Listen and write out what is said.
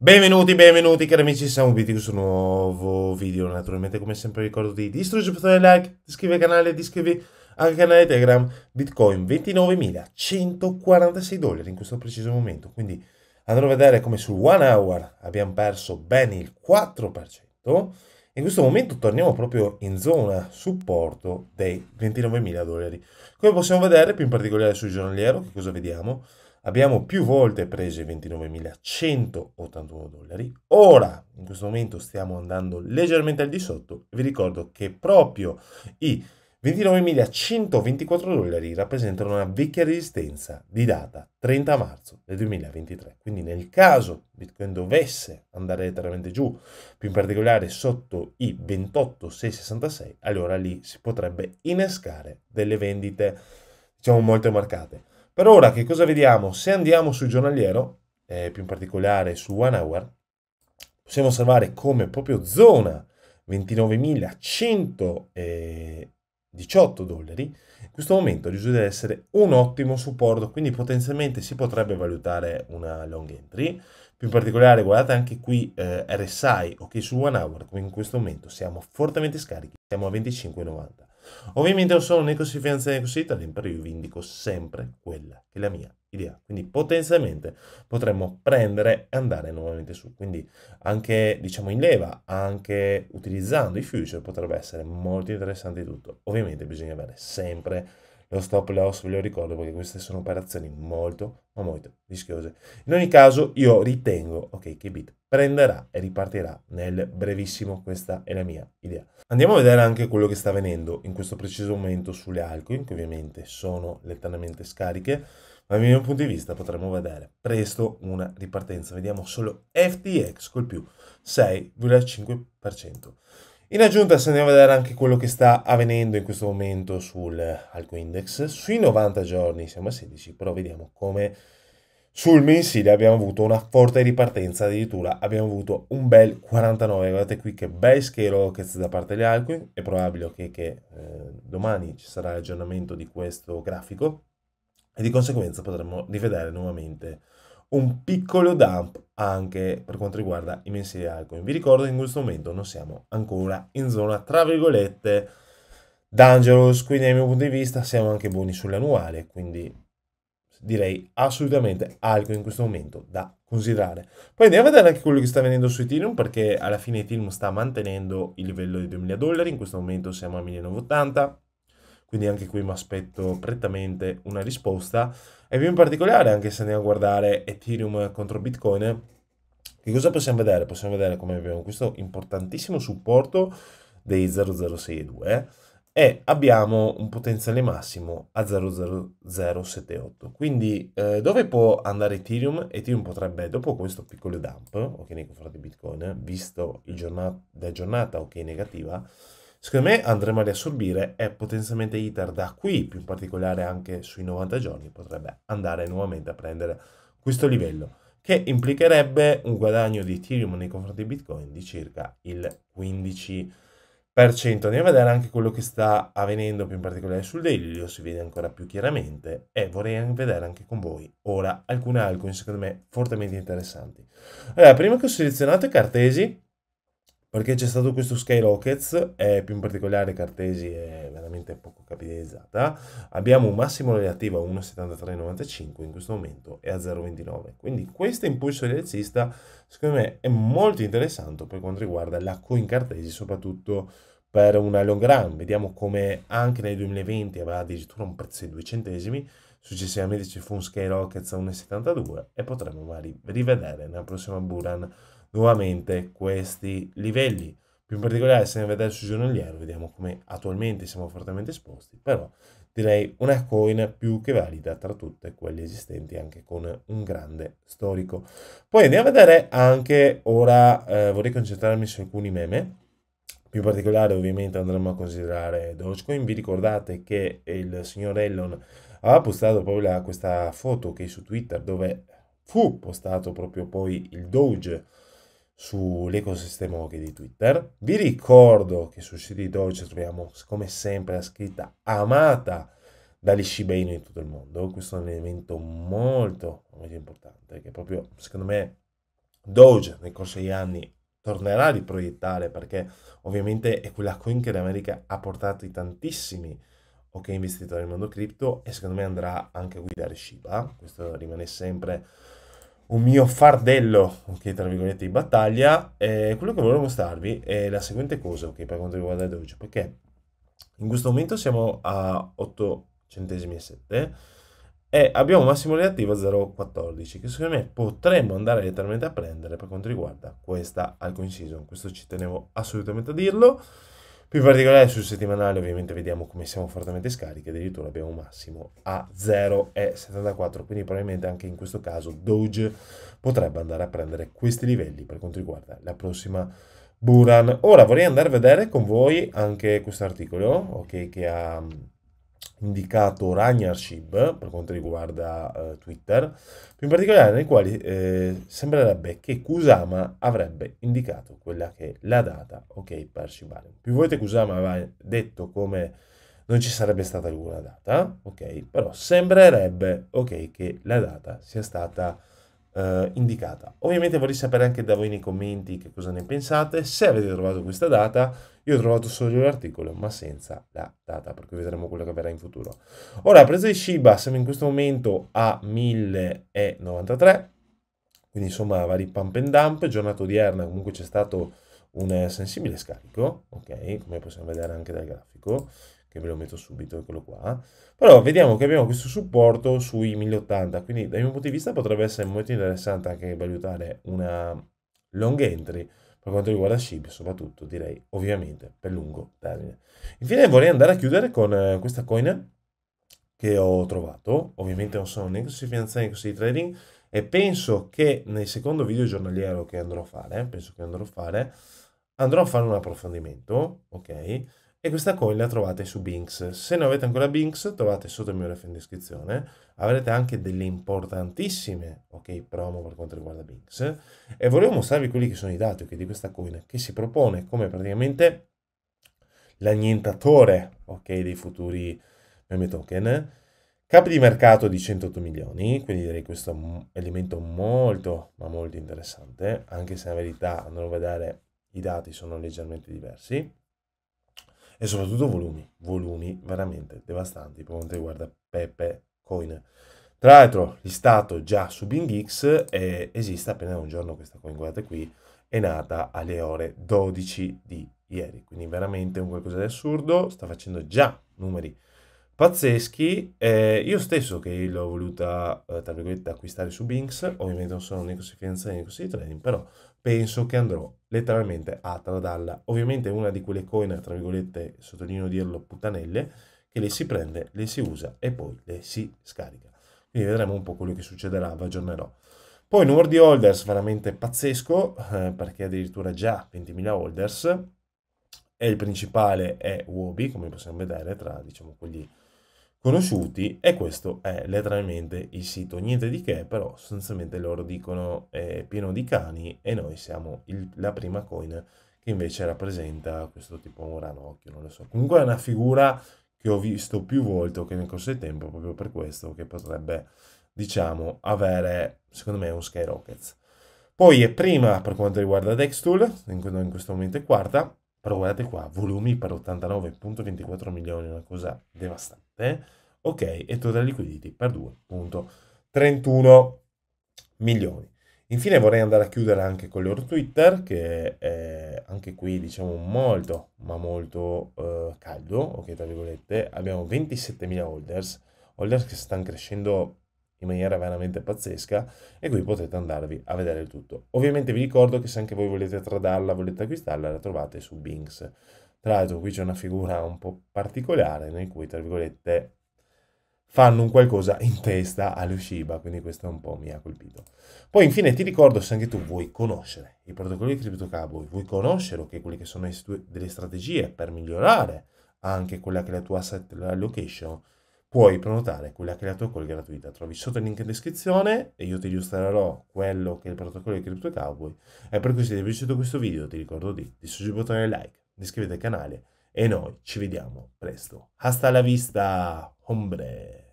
Benvenuti, benvenuti cari amici, siamo qui su un nuovo video, naturalmente come sempre ricordo di distruggere il botto like, di iscrivervi al canale, di iscrivervi al canale Telegram Bitcoin 29.146 dollari in questo preciso momento, quindi andrò a vedere come sul one hour abbiamo perso ben il 4%, in questo momento torniamo proprio in zona supporto dei 29.000 dollari. Come possiamo vedere, più in particolare sul giornaliero, che cosa vediamo? abbiamo più volte preso i 29.181 dollari, ora in questo momento stiamo andando leggermente al di sotto, vi ricordo che proprio i 29.124 dollari rappresentano una vecchia resistenza di data 30 marzo del 2023, quindi nel caso Bitcoin dovesse andare letteralmente giù, più in particolare sotto i 28.666, allora lì si potrebbe innescare delle vendite diciamo molto marcate. Per ora che cosa vediamo? Se andiamo sul giornaliero, eh, più in particolare su One Hour, possiamo osservare come proprio zona 29.118 dollari, in questo momento risulta essere un ottimo supporto, quindi potenzialmente si potrebbe valutare una long entry. Più in particolare guardate anche qui eh, RSI, ok su One Hour, come in questo momento siamo fortemente scarichi, siamo a 25,90. Ovviamente non sono né così fidanzato né così italiano, però io vi indico sempre quella che è la mia idea. Quindi potenzialmente potremmo prendere e andare nuovamente su. Quindi anche, diciamo, in leva, anche utilizzando i future potrebbe essere molto interessante tutto. Ovviamente bisogna avere sempre lo stop loss, ve lo ricordo perché queste sono operazioni molto, ma molto rischiose. In ogni caso io ritengo okay, che Bit prenderà e ripartirà nel brevissimo, questa è la mia idea. Andiamo a vedere anche quello che sta avvenendo in questo preciso momento sulle altcoin, che ovviamente sono letteralmente scariche, ma dal mio punto di vista potremmo vedere presto una ripartenza. Vediamo solo FTX col più 6,5%. In aggiunta se andiamo a vedere anche quello che sta avvenendo in questo momento sul Alco Index, sui 90 giorni siamo a 16, però vediamo come sul mensile abbiamo avuto una forte ripartenza, addirittura abbiamo avuto un bel 49, guardate qui che bel scalo rockets da parte di Alquin, è probabile che, che eh, domani ci sarà l'aggiornamento di questo grafico e di conseguenza potremo rivedere nuovamente un piccolo dump anche per quanto riguarda i mensili altcoin. Vi ricordo che in questo momento non siamo ancora in zona, tra virgolette, dangerous, quindi dal mio punto di vista siamo anche buoni sull'annuale, quindi direi assolutamente algo in questo momento da considerare. Poi andiamo a vedere anche quello che sta venendo su Ethereum perché alla fine Ethereum sta mantenendo il livello di 2000 dollari, in questo momento siamo a 1980 quindi anche qui mi aspetto prettamente una risposta. E più in particolare, anche se andiamo a guardare Ethereum contro Bitcoin, che cosa possiamo vedere? Possiamo vedere come abbiamo questo importantissimo supporto dei 0062 e abbiamo un potenziale massimo a 00078. Quindi eh, dove può andare Ethereum? Ethereum potrebbe, dopo questo piccolo dump, ok, nei confronti di Bitcoin, visto giornata, la giornata, ok, negativa, Secondo me andremo a riassorbire e potenzialmente ITER da qui, più in particolare anche sui 90 giorni, potrebbe andare nuovamente a prendere questo livello, che implicherebbe un guadagno di Ethereum nei confronti di Bitcoin di circa il 15%. Andiamo a vedere anche quello che sta avvenendo più in particolare sul daily, lo si vede ancora più chiaramente e vorrei vedere anche con voi ora alcune alcune secondo me fortemente interessanti. Allora, prima che ho selezionato Cartesi, perché c'è stato questo Sky Rockets, più in particolare Cartesi è veramente poco capitalizzata, abbiamo un massimo relativo a 1,7395 in questo momento e a 0,29. Quindi questo impulso rialzista secondo me è molto interessante per quanto riguarda la coin Cartesi, soprattutto per una long run. Vediamo come anche nel 2020 aveva addirittura un prezzo di 2 centesimi, successivamente ci fu un Sky Rockets a 1,72 e potremmo magari rivedere nella prossima Buran nuovamente questi livelli. Più in particolare se ne vedete sul giornaliero, vediamo come attualmente siamo fortemente esposti, però direi una coin più che valida tra tutte quelle esistenti anche con un grande storico. Poi andiamo a vedere anche, ora eh, vorrei concentrarmi su alcuni meme, più in particolare ovviamente andremo a considerare Dogecoin, vi ricordate che il signor Elon aveva postato proprio questa foto che su Twitter dove fu postato proprio poi il Doge, sull'ecosistema Oki di Twitter. Vi ricordo che sul sito di Dolce troviamo come sempre la scritta amata dagli Shiba in tutto il mondo. Questo è un elemento molto, molto importante che proprio secondo me Doge nel corso degli anni tornerà a riproiettare perché ovviamente è quella coin che l'America ha portato in tantissimi ok investitori nel mondo cripto e secondo me andrà anche a guidare Shiba. Questo rimane sempre un mio fardello, ok, tra virgolette, di battaglia, eh, quello che volevo mostrarvi è la seguente cosa, ok, per quanto riguarda il Doge, perché in questo momento siamo a 8 centesimi e 7 e abbiamo un massimo reattivo a 0,14 che secondo me potremmo andare letteralmente a prendere per quanto riguarda questa alcon season questo ci tenevo assolutamente a dirlo più in particolare sul settimanale ovviamente vediamo come siamo fortemente scarichi, addirittura abbiamo un massimo a 0,74, quindi probabilmente anche in questo caso Doge potrebbe andare a prendere questi livelli per quanto riguarda la prossima Buran. Ora vorrei andare a vedere con voi anche questo articolo, ok, che ha indicato Ragnarship per quanto riguarda eh, Twitter, più in particolare nei quali eh, sembrerebbe che Kusama avrebbe indicato quella che è la data ok per Shibari. Più volte Kusama aveva detto come non ci sarebbe stata alcuna data, ok, però sembrerebbe ok che la data sia stata eh, indicata. Ovviamente vorrei sapere anche da voi nei commenti che cosa ne pensate, se avete trovato questa data, io ho trovato solo l'articolo ma senza la data perché vedremo quello che avverrà in futuro. Ora, presa di Shiba siamo in questo momento a 1093, quindi insomma vari pump and dump, giornata odierna comunque c'è stato un sensibile scarico, ok, come possiamo vedere anche dal grafico, che ve lo metto subito, eccolo qua. Però vediamo che abbiamo questo supporto sui 1080, quindi dal mio punto di vista potrebbe essere molto interessante anche valutare una long entry per quanto riguarda SHIB, soprattutto direi ovviamente per lungo termine. Infine vorrei andare a chiudere con eh, questa coin che ho trovato, ovviamente non sono né così finanziario né così trading, e penso che nel secondo video giornaliero che andrò a fare, penso che andrò a fare, andrò a fare un approfondimento, ok? e questa coin la trovate su Binks. Se non avete ancora Binks, trovate sotto il mio ref in descrizione. Avrete anche delle importantissime ok, promo per quanto riguarda Binks. E volevo mostrarvi quelli che sono i dati okay, di questa coin, che si propone come praticamente l'annientatore ok, dei futuri meme token. Capi di mercato di 108 milioni, quindi direi questo elemento molto, ma molto interessante, anche se in verità andrò a vedere i dati sono leggermente diversi e soprattutto volumi, volumi veramente devastanti per quanto riguarda Pepe Coin. Tra l'altro listato già su BingX eh, esiste appena un giorno questa coin, guardate qui, è nata alle ore 12 di ieri, quindi veramente un qualcosa di assurdo, sta facendo già numeri pazzeschi. Eh, io stesso che l'ho voluta, eh, tra virgolette, acquistare su Binks, ovviamente non sono né consigliere di consigliere trading, però penso che andrò letteralmente a tradarla. Ovviamente è una di quelle coin, tra virgolette, sottolineo dirlo, puttanelle, che le si prende, le si usa e poi le si scarica. Quindi vedremo un po' quello che succederà, vi aggiornerò. Poi numero di holders veramente pazzesco, eh, perché addirittura già 20.000 holders, e il principale è Wobi, come possiamo vedere, tra diciamo quelli conosciuti e questo è letteralmente il sito. Niente di che, però sostanzialmente loro dicono è pieno di cani e noi siamo il, la prima coin che invece rappresenta questo tipo un ranocchio, non lo so. Comunque è una figura che ho visto più volte che nel corso del tempo, proprio per questo che potrebbe, diciamo, avere, secondo me, un Skyrockets. Poi è prima per quanto riguarda Dextool, in questo momento è quarta, però guardate qua, volumi per 89.24 milioni, una cosa devastante. Ok, e total liquidity per 2.31 milioni. Infine vorrei andare a chiudere anche con l'oro Twitter, che è anche qui diciamo molto, ma molto eh, caldo, ok, tra virgolette. Abbiamo 27.000 holders, holders che stanno crescendo in maniera veramente pazzesca e qui potete andarvi a vedere il tutto. Ovviamente vi ricordo che se anche voi volete tradarla, volete acquistarla, la trovate su Binks. Tra l'altro qui c'è una figura un po' particolare nel cui, tra virgolette, fanno un qualcosa in testa all'Ushiba, quindi questo un po' mi ha colpito. Poi infine ti ricordo se anche tu vuoi conoscere i protocolli di CryptoCowboy, vuoi conoscere okay, quelle che sono delle strategie per migliorare anche quella che è la tua asset location, puoi prenotare quella che è la tua call gratuita. Trovi sotto il link in descrizione e io ti illustrerò quello che è il protocollo di Crypto Cowboy. E per cui se ti è piaciuto questo video ti ricordo di, di il bottone like, di iscriverti al canale e noi ci vediamo presto. Hasta la vista, hombre!